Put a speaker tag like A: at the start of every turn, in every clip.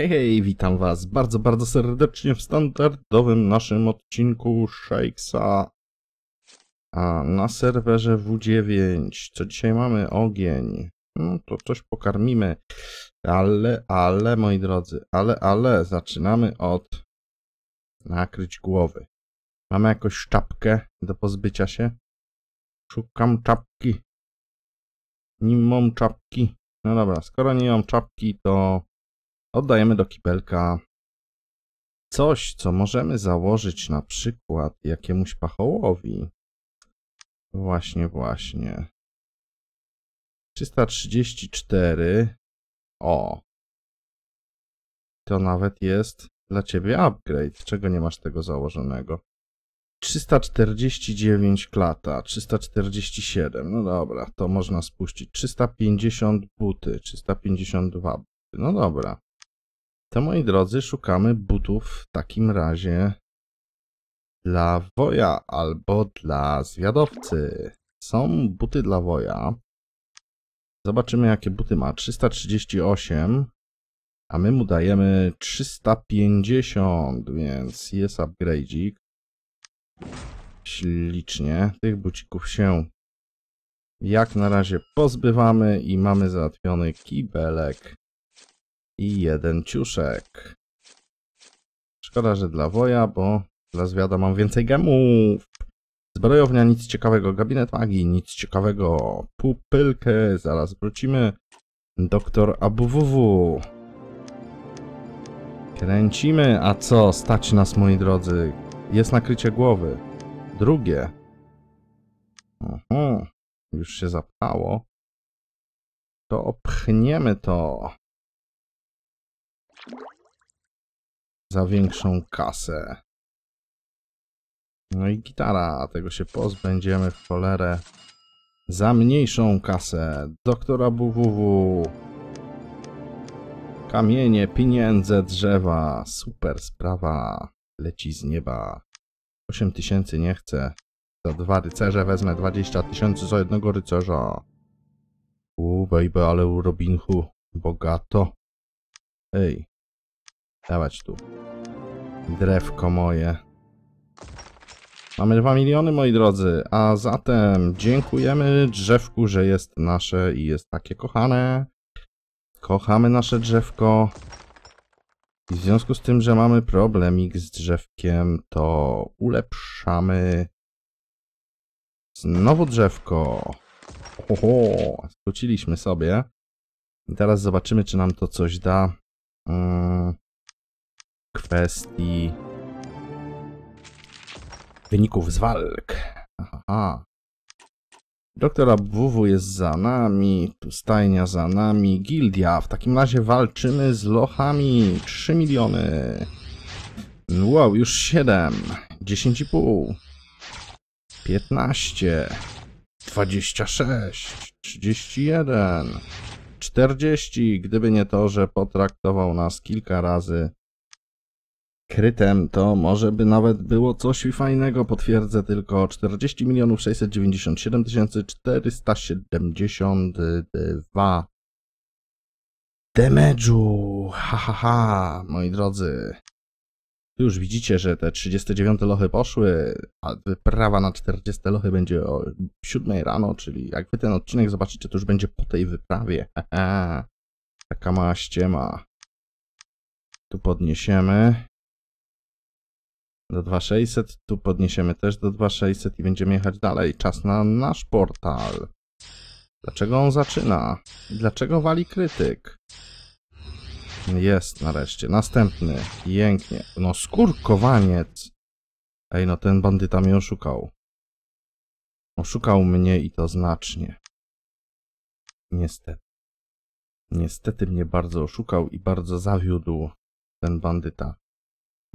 A: Hej, hej, witam was bardzo, bardzo serdecznie w standardowym naszym odcinku Shakesa a na serwerze W9. Co dzisiaj mamy? Ogień. No to coś pokarmimy. Ale, ale, moi drodzy, ale, ale, zaczynamy od nakryć głowy. Mamy jakąś czapkę do pozbycia się? Szukam czapki. Nie mam czapki. No dobra, skoro nie mam czapki, to Oddajemy do kibelka coś, co możemy założyć na przykład jakiemuś pachołowi. Właśnie, właśnie. 334. O. To nawet jest dla ciebie upgrade. Czego nie masz tego założonego? 349 klata, 347, no dobra, to można spuścić. 350 buty, 352 buty, no dobra. To moi drodzy, szukamy butów w takim razie dla woja albo dla zwiadowcy. Są buty dla woja. Zobaczymy jakie buty ma. 338, a my mu dajemy 350, więc jest upgrade'ik. Ślicznie. Tych bucików się jak na razie pozbywamy i mamy załatwiony kibelek i jeden ciuszek. Szkoda, że dla woja, bo dla zwiada mam więcej gemów. Zbrojownia, nic ciekawego. Gabinet magii, nic ciekawego. Pupylkę, zaraz wrócimy. Doktor ABWW. Kręcimy, a co? Stać nas, moi drodzy. Jest nakrycie głowy. Drugie. Aha, mhm. już się zapało. To opchniemy to. za większą kasę. No i gitara, tego się pozbędziemy w cholerę. Za mniejszą kasę, doktora WWW. Kamienie, pieniądze, drzewa, super sprawa, leci z nieba. 8 tysięcy nie chcę. Za dwa rycerze wezmę 20 tysięcy za jednego rycerza. U baby, ale u Robinhu bogato. Ej, dawać tu drewko moje. Mamy 2 miliony, moi drodzy, a zatem dziękujemy drzewku, że jest nasze i jest takie kochane. Kochamy nasze drzewko. I w związku z tym, że mamy problemik z drzewkiem, to ulepszamy znowu drzewko. Oho, skróciliśmy sobie. I teraz zobaczymy, czy nam to coś da. Yy kwestii wyników z walk. Aha. Doktora WW jest za nami, tu stajnia za nami, gildia. W takim razie walczymy z lochami. 3 miliony. Wow, już 7. 10,5. 15. 26. 31. 40. Gdyby nie to, że potraktował nas kilka razy krytem, to może by nawet było coś fajnego, potwierdzę tylko 40 697 472 demedżu, ha, ha, ha, moi drodzy. Tu już widzicie, że te 39 lochy poszły, a wyprawa na 40 lochy będzie o 7 rano, czyli jak wy ten odcinek zobaczycie, to już będzie po tej wyprawie. Taka mała ściema. Tu podniesiemy do 2600, tu podniesiemy też do 2600 i będziemy jechać dalej. Czas na nasz portal. Dlaczego on zaczyna? Dlaczego wali krytyk? Jest nareszcie. Następny. Jęknie. No skurkowaniec. Ej, no ten bandyta mnie oszukał. Oszukał mnie i to znacznie. Niestety. Niestety mnie bardzo oszukał i bardzo zawiódł ten bandyta.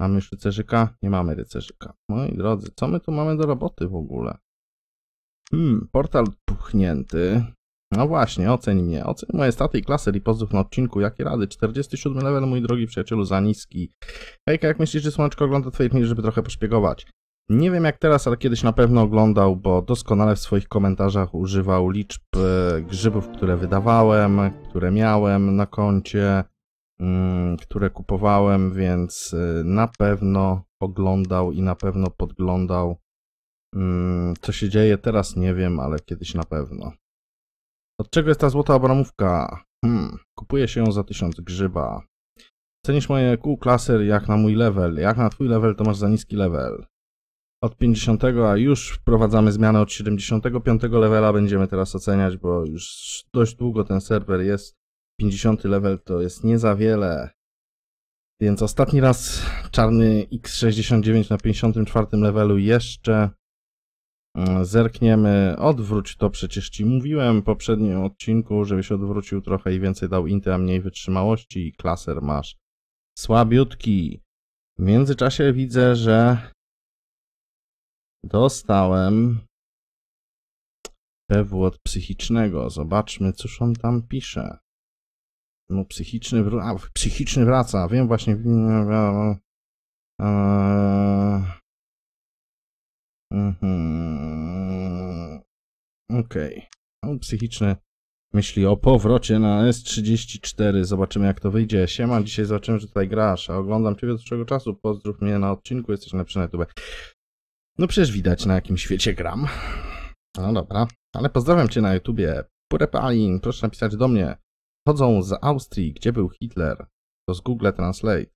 A: Mamy już rycerzyka? Nie mamy rycerzyka. Moi drodzy, co my tu mamy do roboty w ogóle? Hmm, portal puchnięty. No właśnie, oceń mnie. Oceń moje staty i klasy ripozdów na odcinku. Jakie rady? 47 level, mój drogi przyjacielu, za niski. Hejka, jak myślisz, że Słoneczko ogląda twoje filmy, żeby trochę poszpiegować? Nie wiem jak teraz, ale kiedyś na pewno oglądał, bo doskonale w swoich komentarzach używał liczb e, grzybów, które wydawałem, które miałem na koncie Mm, które kupowałem, więc y, na pewno oglądał i na pewno podglądał. Mm, co się dzieje teraz, nie wiem, ale kiedyś na pewno. Od czego jest ta złota obramówka? Hmm, kupuje się ją za 1000 grzyba. Cenisz moje Q klaser jak na mój level. Jak na twój level, to masz za niski level. Od 50, a już wprowadzamy zmianę od 75 levela. Będziemy teraz oceniać, bo już dość długo ten serwer jest 50 level to jest nie za wiele. Więc ostatni raz czarny X69 na 54 levelu jeszcze mm, zerkniemy. Odwróć to, przecież Ci mówiłem w poprzednim odcinku, żebyś odwrócił trochę i więcej dał inty, a mniej wytrzymałości i klaser masz słabiutki. W międzyczasie widzę, że dostałem od psychicznego. Zobaczmy, cóż on tam pisze. No, psychiczny, a, psychiczny wraca. Wiem właśnie. Mm, e, e, mhm. Okej. Okay. No, On psychiczny myśli o powrocie na S34. Zobaczymy jak to wyjdzie. Siema, dzisiaj zobaczymy, że tutaj grasz. A oglądam Ciebie od dłuższego czasu. Pozdrów mnie na odcinku, jesteś lepszy na YouTube. No przecież widać na jakim świecie gram. No dobra. Ale pozdrawiam Cię na YouTubie. Purepalin, proszę napisać do mnie. Chodzą z Austrii, gdzie był Hitler. To z Google Translate.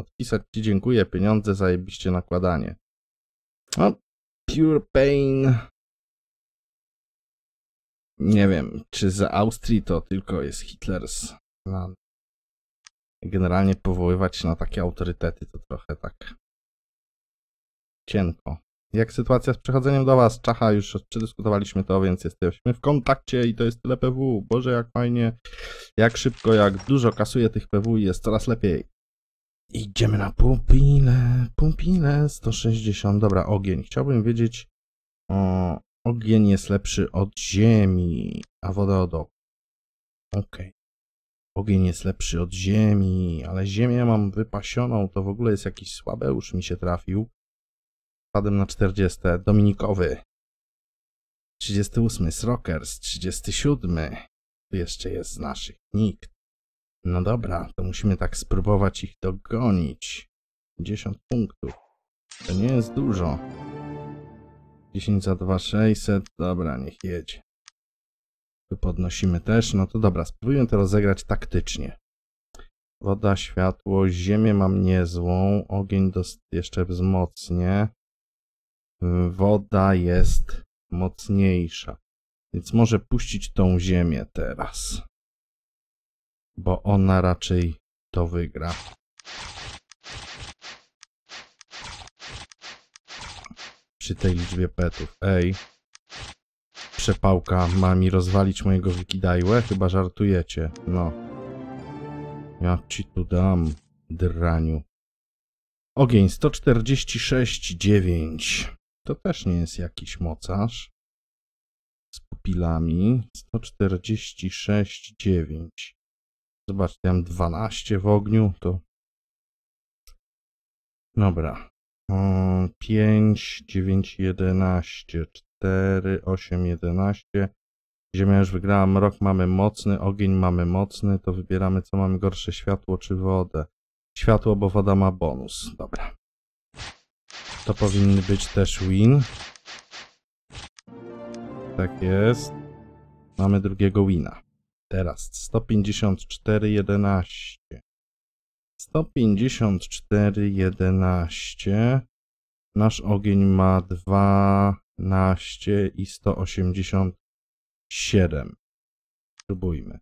A: Odpisać ci dziękuję, pieniądze zajebiście nakładanie. No, pure pain. Nie wiem, czy z Austrii to tylko jest Hitlers Generalnie powoływać się na takie autorytety to trochę tak cienko jak sytuacja z przechodzeniem do Was, Czacha, już przedyskutowaliśmy to, więc jesteśmy w kontakcie i to jest tyle PW. Boże, jak fajnie, jak szybko, jak dużo kasuje tych PW i jest coraz lepiej. Idziemy na pumpinę, pumpinę 160, dobra, ogień. Chciałbym wiedzieć, o, ogień jest lepszy od ziemi, a woda od ok. Okej. Okay. Ogień jest lepszy od ziemi, ale ziemię mam wypasioną, to w ogóle jest jakiś słabeusz mi się trafił spadłem na 40. Dominikowy. 38. Srockers. 37. Tu jeszcze jest z naszych. Nikt. No dobra, to musimy tak spróbować ich dogonić. 10 punktów. To nie jest dużo. 10 za 2600. Dobra, niech jedzie. Tu podnosimy też. No to dobra, spróbujmy to rozegrać taktycznie. Woda, światło, ziemię mam niezłą. Ogień jeszcze wzmocnię. Y, woda jest mocniejsza. Więc może puścić tą ziemię teraz. Bo ona raczej to wygra. Przy tej liczbie petów. Ej. Przepałka ma mi rozwalić mojego wikidajłę? Chyba żartujecie. No. Ja ci tu dam, draniu. Ogień 146,9. To też nie jest jakiś mocarz. Z pupilami 146,9. Zobaczcie, tam 12 w ogniu, to... Dobra. 5, 9, 11, 4, 8, 11. Ziemia już wygrała, mrok mamy mocny, ogień mamy mocny, to wybieramy co mamy gorsze, światło czy wodę. Światło, bo woda ma bonus. Dobra. To powinny być też win. Tak jest. Mamy drugiego wina. Teraz 154, 11. 154, 11. Nasz ogień ma 12 i 187. Spróbujmy.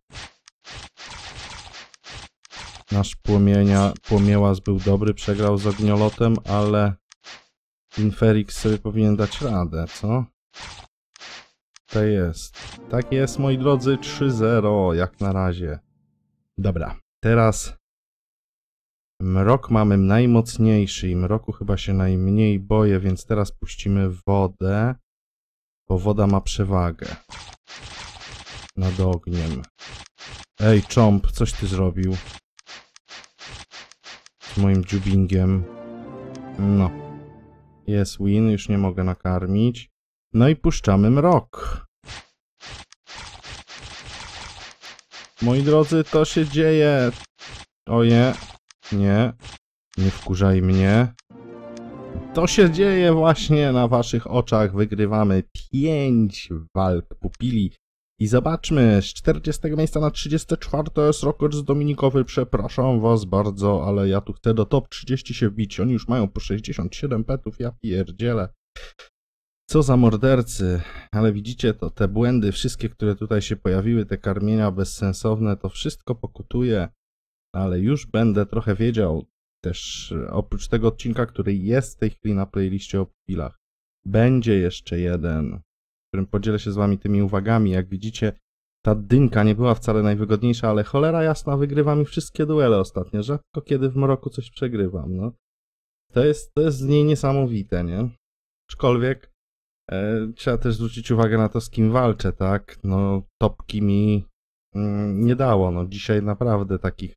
A: Nasz płomienia, płomiełaz był dobry, przegrał z ogniolotem, ale Inferix sobie powinien dać radę, co? To jest. Tak jest, moi drodzy, 3-0 jak na razie. Dobra, teraz mrok mamy najmocniejszy i mroku chyba się najmniej boję, więc teraz puścimy wodę, bo woda ma przewagę nad ogniem. Ej, Chomp, coś ty zrobił z moim dziubingiem. No, jest win, już nie mogę nakarmić. No i puszczamy mrok. Moi drodzy, to się dzieje. Oje, nie, nie wkurzaj mnie. To się dzieje właśnie na waszych oczach. Wygrywamy 5 walk pupili. I zobaczmy, z 40 miejsca na 34 jest z Dominikowy. Przepraszam was bardzo, ale ja tu chcę do top 30 się wbić. Oni już mają po 67 petów, ja pierdzielę. Co za mordercy. Ale widzicie to, te błędy, wszystkie, które tutaj się pojawiły, te karmienia bezsensowne, to wszystko pokutuje. Ale już będę trochę wiedział też oprócz tego odcinka, który jest w tej chwili na playliście o pilach, Będzie jeszcze jeden którym podzielę się z wami tymi uwagami. Jak widzicie, ta dynka nie była wcale najwygodniejsza, ale cholera jasna, wygrywa mi wszystkie duele ostatnio. Rzadko kiedy w mroku coś przegrywam, no. To jest, to jest z niej niesamowite, nie? Aczkolwiek e, trzeba też zwrócić uwagę na to, z kim walczę, tak? No, topki mi mm, nie dało, no. Dzisiaj naprawdę takich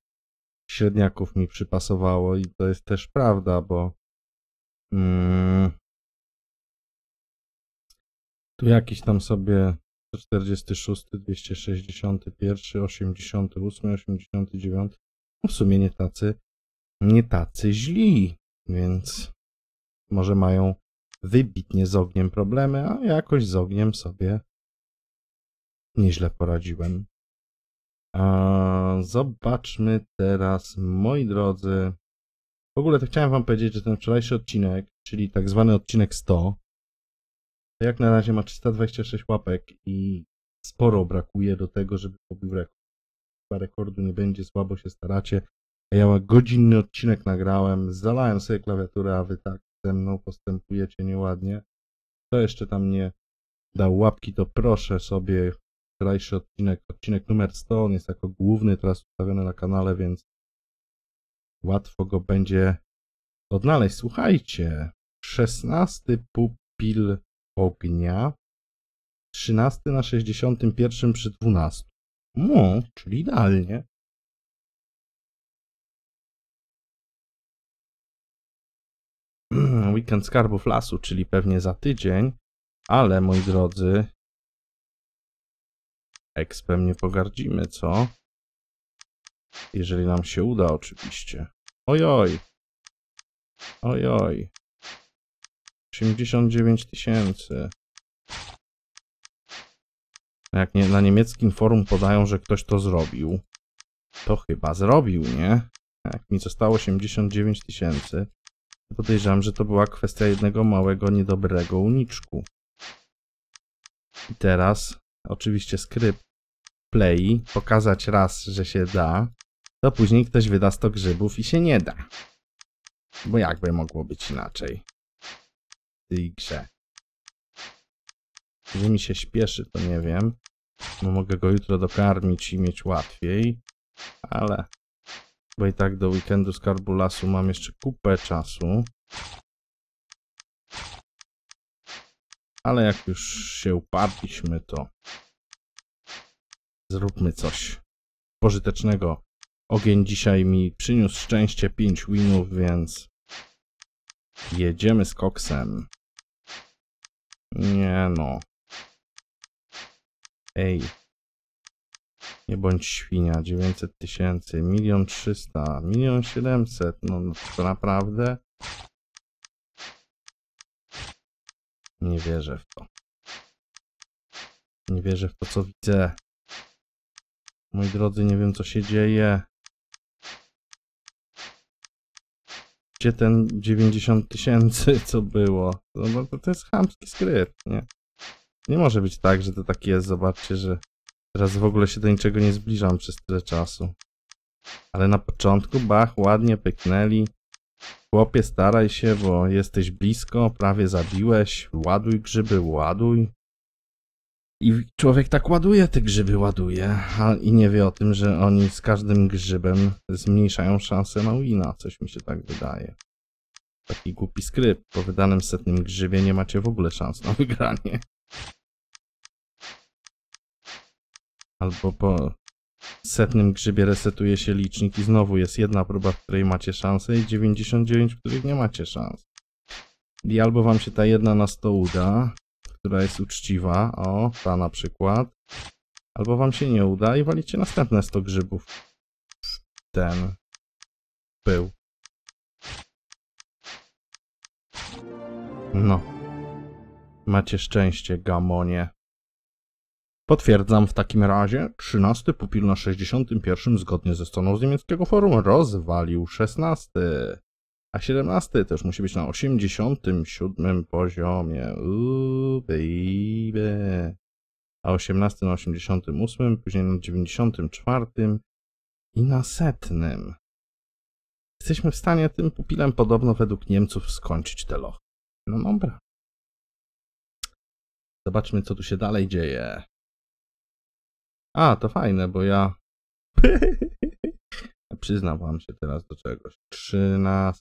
A: średniaków mi przypasowało i to jest też prawda, bo mm, tu jakiś tam sobie 46, 261, 88, 89. No w sumie nie tacy, nie tacy źli, więc może mają wybitnie z ogniem problemy, a jakoś z ogniem sobie nieźle poradziłem. A zobaczmy teraz, moi drodzy. W ogóle to chciałem wam powiedzieć, że ten wczorajszy odcinek, czyli tak zwany odcinek 100, jak na razie ma 326 łapek i sporo brakuje do tego, żeby pobił rekord. Chyba rekordu nie będzie, słabo się staracie. A ja godzinny odcinek nagrałem, zalałem sobie klawiaturę, a wy tak ze mną postępujecie nieładnie. Kto jeszcze tam nie dał łapki, to proszę sobie wczorajszy odcinek, odcinek numer 100, on jest jako główny teraz ustawiony na kanale, więc łatwo go będzie odnaleźć. Słuchajcie, 16 pupil ognia. 13 na 61 przy 12. No, czyli idealnie. Weekend Skarbów Lasu, czyli pewnie za tydzień. Ale, moi drodzy, expem nie pogardzimy, co? Jeżeli nam się uda, oczywiście. Ojoj. Ojoj. 89 tysięcy. Jak nie, na niemieckim forum podają, że ktoś to zrobił, to chyba zrobił, nie? Jak mi zostało 89 tysięcy, podejrzewam, że to była kwestia jednego małego, niedobrego uniczku. I teraz, oczywiście skrypt play, pokazać raz, że się da, to później ktoś wyda 100 grzybów i się nie da. Bo jakby mogło być inaczej tej grze. Jeżeli mi się śpieszy, to nie wiem. Może mogę go jutro dokarmić i mieć łatwiej. Ale... Bo i tak do weekendu Skarbu Lasu mam jeszcze kupę czasu. Ale jak już się uparliśmy, to... Zróbmy coś pożytecznego. Ogień dzisiaj mi przyniósł szczęście 5 winów, więc Jedziemy z koksem. Nie no. Ej. Nie bądź świnia. 900 tysięcy. Milion trzysta. Milion siedemset. No, no to naprawdę? Nie wierzę w to. Nie wierzę w to, co widzę. Moi drodzy, nie wiem, co się dzieje. gdzie ten 90 tysięcy, co było. No, no, to, to jest chamski skrypt, nie? Nie może być tak, że to tak jest. Zobaczcie, że teraz w ogóle się do niczego nie zbliżam przez tyle czasu. Ale na początku, bach, ładnie pyknęli. Chłopie, staraj się, bo jesteś blisko, prawie zabiłeś. Ładuj grzyby, ładuj. I człowiek tak ładuje te grzyby, ładuje, a i nie wie o tym, że oni z każdym grzybem zmniejszają szanse na wina, coś mi się tak wydaje. Taki głupi skrypt, po wydanym setnym grzybie nie macie w ogóle szans na wygranie. Albo po setnym grzybie resetuje się licznik i znowu jest jedna próba, w której macie szansę i 99, w których nie macie szans. I albo wam się ta jedna na 100 uda, która jest uczciwa, o, ta na przykład, albo wam się nie uda i walicie następne 100 grzybów ten był. No. Macie szczęście, gamonie. Potwierdzam w takim razie, 13 pupil na 61 zgodnie ze stroną z niemieckiego forum rozwalił 16. A 17 też musi być na 87 poziomie. Uuu, baby. A 18 na 88, później na 94 i na setnym. Jesteśmy w stanie tym pupilem podobno według Niemców skończyć te lochy. No dobra. Zobaczmy, co tu się dalej dzieje. A, to fajne, bo ja... Przyznam wam się teraz do czegoś. 13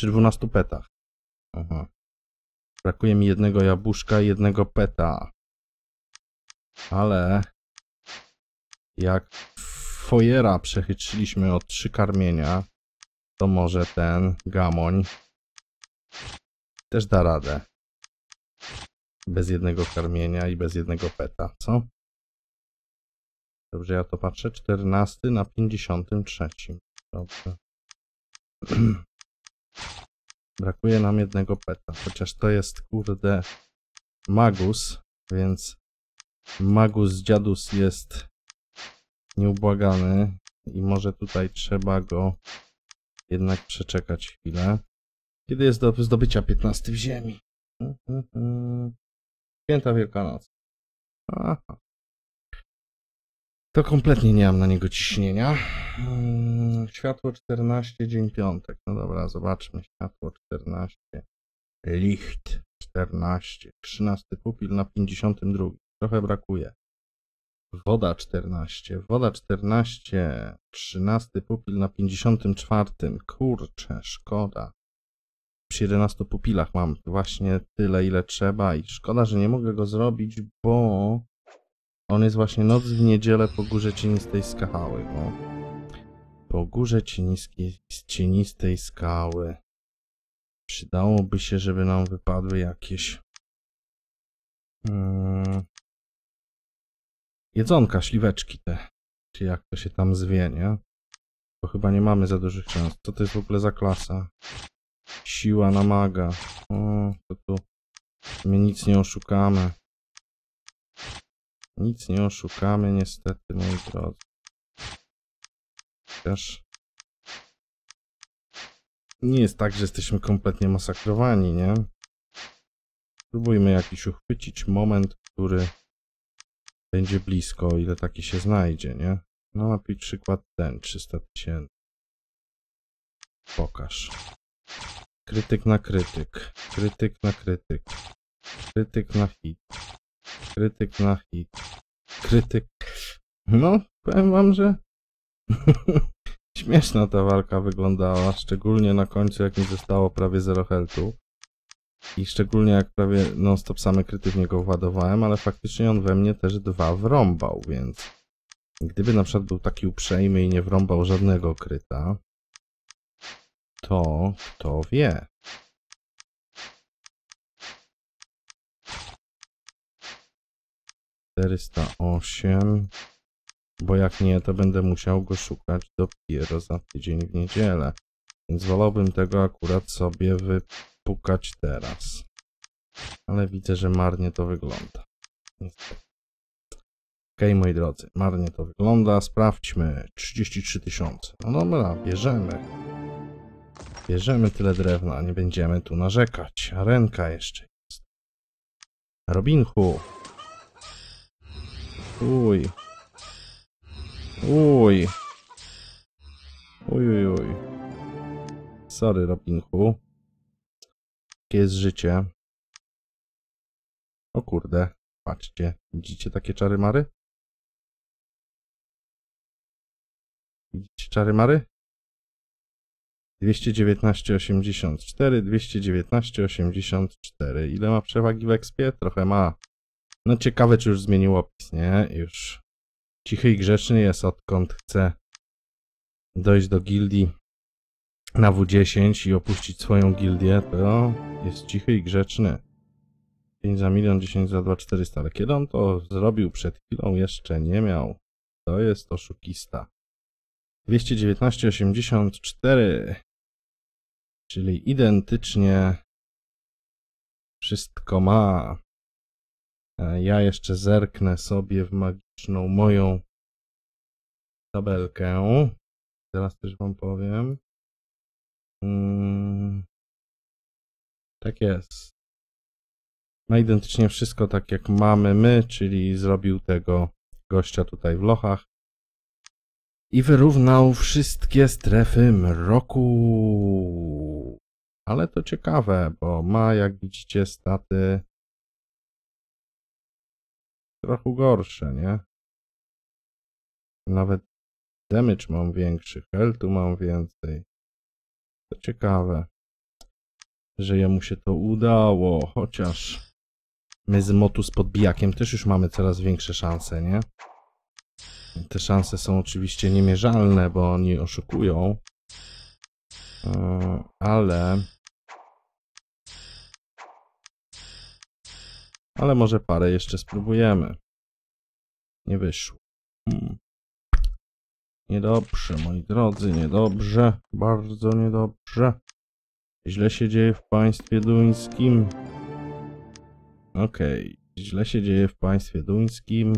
A: przy 12 petach. Aha. Brakuje mi jednego jabłuszka i jednego peta. Ale jak fojera przechytrzyliśmy o trzy karmienia, to może ten gamoń też da radę. Bez jednego karmienia i bez jednego peta, co? Dobrze, ja to patrzę. 14 na 53. Dobrze. Brakuje nam jednego peta, chociaż to jest, kurde, magus, więc magus dziadus jest nieubłagany i może tutaj trzeba go jednak przeczekać chwilę. Kiedy jest do zdobycia 15 w ziemi? Mhm, mhm. Święta Wielkanoc. Aha, to kompletnie nie mam na niego ciśnienia. Mm, światło 14, dzień piątek. No dobra, zobaczmy. Światło 14. Licht 14. 13 pupil na 52. Trochę brakuje. Woda 14. Woda 14. 13 pupil na 54. Kurczę, szkoda. Przy 11 pupilach mam właśnie tyle, ile trzeba i szkoda, że nie mogę go zrobić, bo on jest właśnie noc w niedzielę po górze cienistej skały. O. Po górze cieniskiej, cienistej skały. Przydałoby się, żeby nam wypadły jakieś... Hmm, jedzonka, śliweczki te. Czy jak to się tam zwie, nie? Bo chyba nie mamy za dużych szans. Co to jest w ogóle za klasa? Siła namaga. O, to tu my nic nie oszukamy. Nic nie oszukamy niestety, moi drodzy. Chociaż nie jest tak, że jesteśmy kompletnie masakrowani, nie? Spróbujmy jakiś uchwycić moment, który będzie blisko, ile taki się znajdzie, nie? No na przykład ten, 300 tysięcy. Pokaż. Krytyk na krytyk. Krytyk na krytyk. Krytyk na hit. Krytyk na hit. Krytyk. No, powiem wam, że śmieszna ta walka wyglądała, szczególnie na końcu jak mi zostało prawie 0 healthu, I szczególnie jak prawie non-stop same kryty w niego władowałem, ale faktycznie on we mnie też dwa wrąbał, więc... Gdyby na przykład był taki uprzejmy i nie wrąbał żadnego kryta, to kto wie. 408. Bo jak nie, to będę musiał go szukać dopiero za tydzień w niedzielę. Więc wolałbym tego akurat sobie wypukać teraz. Ale widzę, że marnie to wygląda. Ok, moi drodzy, marnie to wygląda. Sprawdźmy. 33 tysiące. No dobra, bierzemy. Bierzemy tyle drewna, nie będziemy tu narzekać. Ręka jeszcze jest. Robinhu, Uj. Uj. Uj, uj, uj. Sorry, Robinku. Takie jest życie. O kurde, patrzcie. Widzicie takie czary mary? Widzicie czary mary? 219,84, 219,84. Ile ma przewagi w ekspie? Trochę ma. No ciekawe, czy już zmienił opis, nie? Już cichy i grzeczny jest, odkąd chce dojść do gildii na W10 i opuścić swoją gildię, to jest cichy i grzeczny. 5 za milion, 10 za 2, 400. Ale kiedy on to zrobił przed chwilą, jeszcze nie miał. To jest oszukista. 219,84, czyli identycznie wszystko ma. E, ja jeszcze zerknę sobie w magiczną moją tabelkę. Zaraz też wam powiem. Mm. tak jest. Ma no, identycznie wszystko tak jak mamy my, czyli zrobił tego gościa tutaj w Lochach i wyrównał wszystkie strefy mroku. Ale to ciekawe, bo ma, jak widzicie, staty trochę gorsze, nie? Nawet damage mam większy, healthu mam więcej. To ciekawe, że jemu się to udało, chociaż my z motu z podbijakiem też już mamy coraz większe szanse, nie? Te szanse są oczywiście niemierzalne, bo oni oszukują, e, ale Ale może parę jeszcze spróbujemy. Nie wyszło. Hmm. Niedobrze, moi drodzy, niedobrze. Bardzo niedobrze. Źle się dzieje w państwie duńskim. Okej, okay. źle się dzieje w państwie duńskim.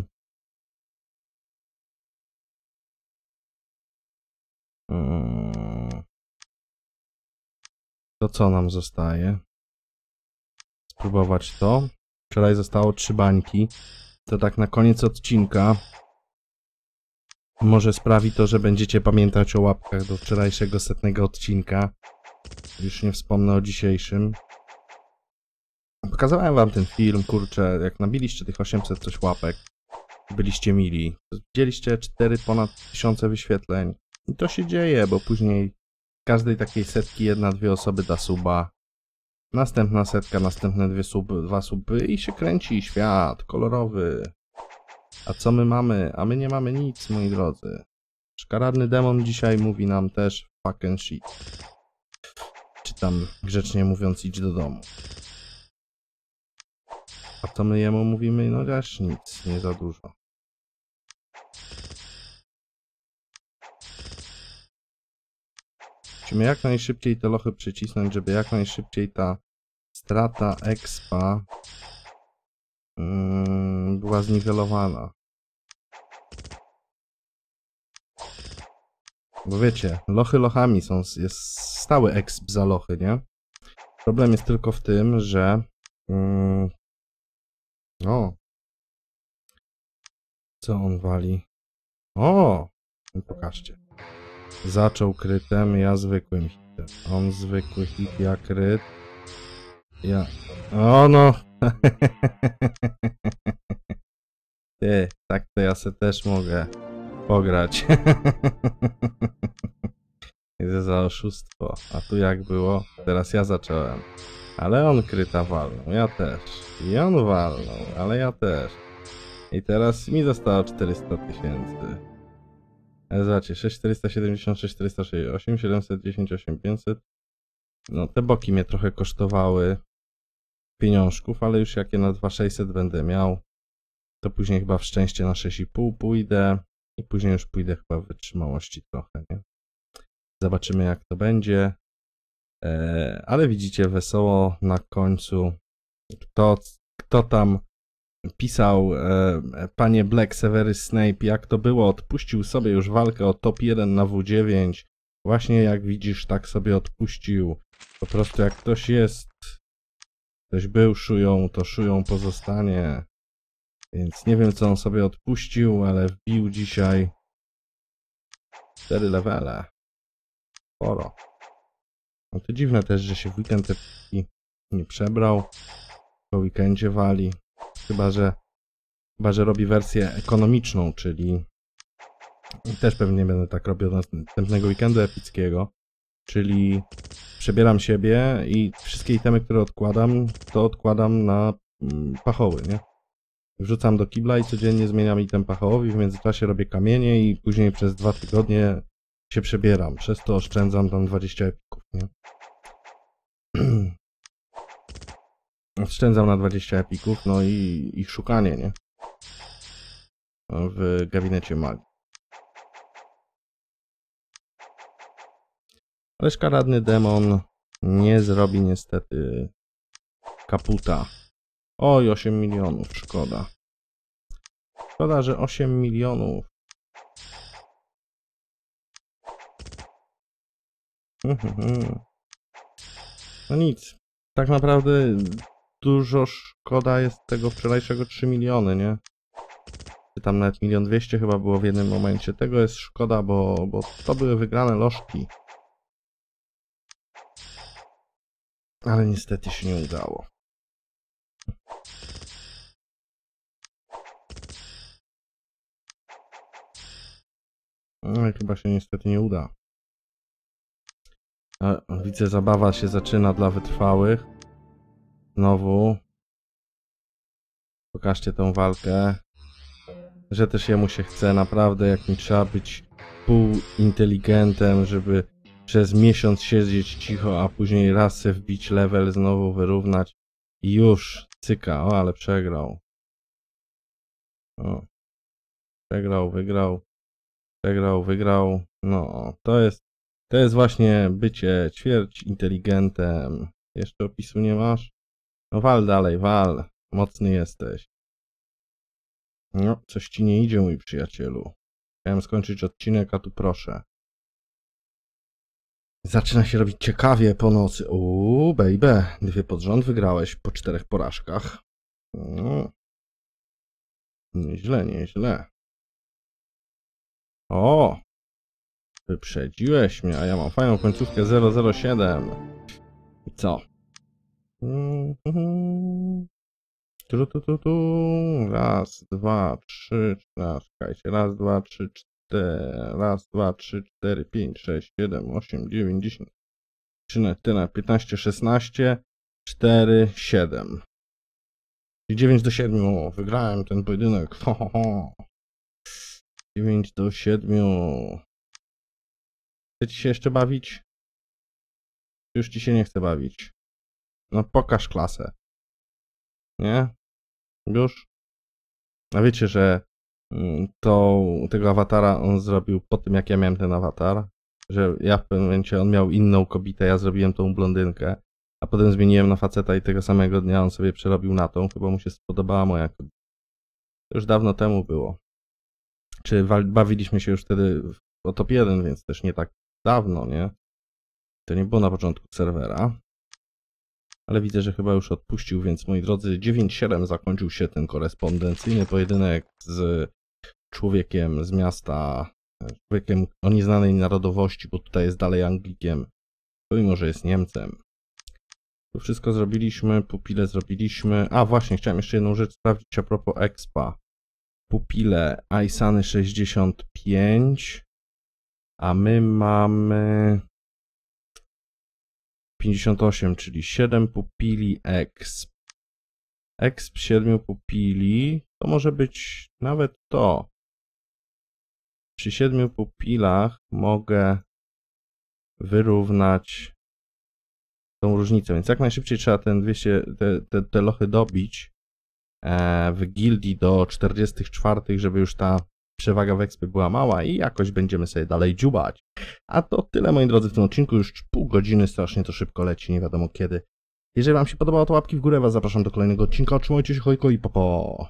A: Hmm. To co nam zostaje? Spróbować to. Wczoraj zostało trzy bańki. To tak na koniec odcinka. Może sprawi to, że będziecie pamiętać o łapkach do wczorajszego setnego odcinka. Już nie wspomnę o dzisiejszym. Pokazałem wam ten film, kurczę, jak nabiliście tych 800 coś łapek, byliście mili. Widzieliście 4 ponad tysiące wyświetleń. I to się dzieje, bo później każdej takiej setki jedna, dwie osoby da suba. Następna setka, następne dwie suby, dwa suby i się kręci świat kolorowy. A co my mamy? A my nie mamy nic, moi drodzy. Szkaradny demon dzisiaj mówi nam też fucking shit. Czytam grzecznie mówiąc idź do domu. A co my jemu mówimy? No też nic, nie za dużo. Musimy jak najszybciej te lochy przycisnąć, żeby jak najszybciej ta strata expa yy, była zniwelowana. Bo wiecie, lochy lochami są, jest stały exp za lochy, nie? Problem jest tylko w tym, że... Yy, o! Co on wali? O! No, pokażcie. Zaczął krytem, ja zwykłym hitem. On zwykły hit, ja kryt. Ja... O no! Ty, tak to ja se też mogę pograć. Idę za oszustwo. A tu jak było? Teraz ja zacząłem. Ale on kryta walną, ja też. I on walną, ale ja też. I teraz mi zostało 400 tysięcy. Zobaczcie, 6470, 6468, 710, 8500. No, te boki mnie trochę kosztowały pieniążków, ale już jakie na 2600 będę miał, to później chyba w szczęście na 6,5 pójdę i później już pójdę chyba w wytrzymałości trochę, nie? Zobaczymy jak to będzie. E, ale widzicie wesoło na końcu, kto, kto tam pisał e, panie Black Severus Snape, jak to było, odpuścił sobie już walkę o top 1 na W9. Właśnie jak widzisz, tak sobie odpuścił. Po prostu jak ktoś jest, ktoś był szują, to szują pozostanie. Więc nie wiem, co on sobie odpuścił, ale wbił dzisiaj 4 levele. Sporo. No to dziwne też, że się w weekend nie przebrał. Po weekendzie wali. Chyba, że, chyba, że robi wersję ekonomiczną, czyli też pewnie będę tak robił następnego weekendu epickiego, czyli przebieram siebie i wszystkie itemy, które odkładam, to odkładam na mm, pachoły, nie? Wrzucam do kibla i codziennie zmieniam item pachołowi, w międzyczasie robię kamienie i później przez dwa tygodnie się przebieram. Przez to oszczędzam tam 20 epików, nie? oszczędzam na 20 epików, no i ich szukanie, nie? W gabinecie magii. Ale szkaradny demon nie zrobi niestety kaputa. Oj, 8 milionów, szkoda. Szkoda, że 8 milionów. Mhm, mhm. No nic. Tak naprawdę dużo szkoda jest tego wczorajszego 3 miliony, nie? Czy tam nawet milion dwieście chyba było w jednym momencie. Tego jest szkoda, bo, bo to były wygrane lożki. Ale niestety się nie udało. No i chyba się niestety nie uda. Widzę, zabawa się zaczyna dla wytrwałych. Znowu. Pokażcie tą walkę. Że też jemu się chce naprawdę, jak mi trzeba być pół inteligentem, żeby przez miesiąc siedzieć cicho, a później raz se wbić level, znowu wyrównać. I już, cyka, o ale przegrał. O. Przegrał, wygrał. Przegrał, wygrał. No, to jest, to jest właśnie bycie ćwierć inteligentem. Jeszcze opisu nie masz? No wal dalej, wal. Mocny jesteś. No, coś ci nie idzie, mój przyjacielu. Chciałem skończyć odcinek, a tu proszę. Zaczyna się robić ciekawie po nocy. Uuu, baby, dwie pod rząd wygrałeś po czterech porażkach. No. Nieźle, nieźle. O! Wyprzedziłeś mnie, a ja mam fajną końcówkę 007. I co? Tu, tu, tu, tu. Raz, dwa, trzy, raz, czekajcie. Raz, dwa, trzy, cztery. Raz, dwa, trzy, cztery, pięć, sześć, siedem, osiem, dziewięć, dziesięć. 13, 15, 16, 4, 7. I dziewięć do siedmiu, wygrałem ten pojedynek. Ho, ho, ho. 9 do 7. Chcecie się jeszcze bawić? Już ci się nie chce bawić. No pokaż klasę. Nie? Już? A wiecie, że mm, to, tego awatara on zrobił po tym, jak ja miałem ten awatar? Że ja w pewnym momencie, on miał inną kobietę, ja zrobiłem tą blondynkę, a potem zmieniłem na faceta i tego samego dnia on sobie przerobił na tą, chyba mu się spodobała moja kobieta. To już dawno temu było. Czy bawiliśmy się już wtedy o top 1, więc też nie tak dawno, nie? To nie było na początku serwera ale widzę, że chyba już odpuścił, więc moi drodzy, 9-7 zakończył się ten korespondencyjny pojedynek z człowiekiem z miasta, e, człowiekiem o nieznanej narodowości, bo tutaj jest dalej Anglikiem, pomimo, że jest Niemcem. To wszystko zrobiliśmy, pupile zrobiliśmy. A właśnie, chciałem jeszcze jedną rzecz sprawdzić a propos Expa. Pupile Aisany 65, a my mamy 58, czyli 7 pupili exp. Exp 7 pupili to może być nawet to. Przy 7 pupilach mogę wyrównać tą różnicę, więc jak najszybciej trzeba ten 200, te, te, te lochy dobić e, w gildii do 44, żeby już ta przewaga Wexpy była mała i jakoś będziemy sobie dalej dziubać. A to tyle moi drodzy w tym odcinku, już pół godziny, strasznie to szybko leci, nie wiadomo kiedy. Jeżeli Wam się podobało, to łapki w górę, Was zapraszam do kolejnego odcinka, otrzymajcie się, hojko i popo!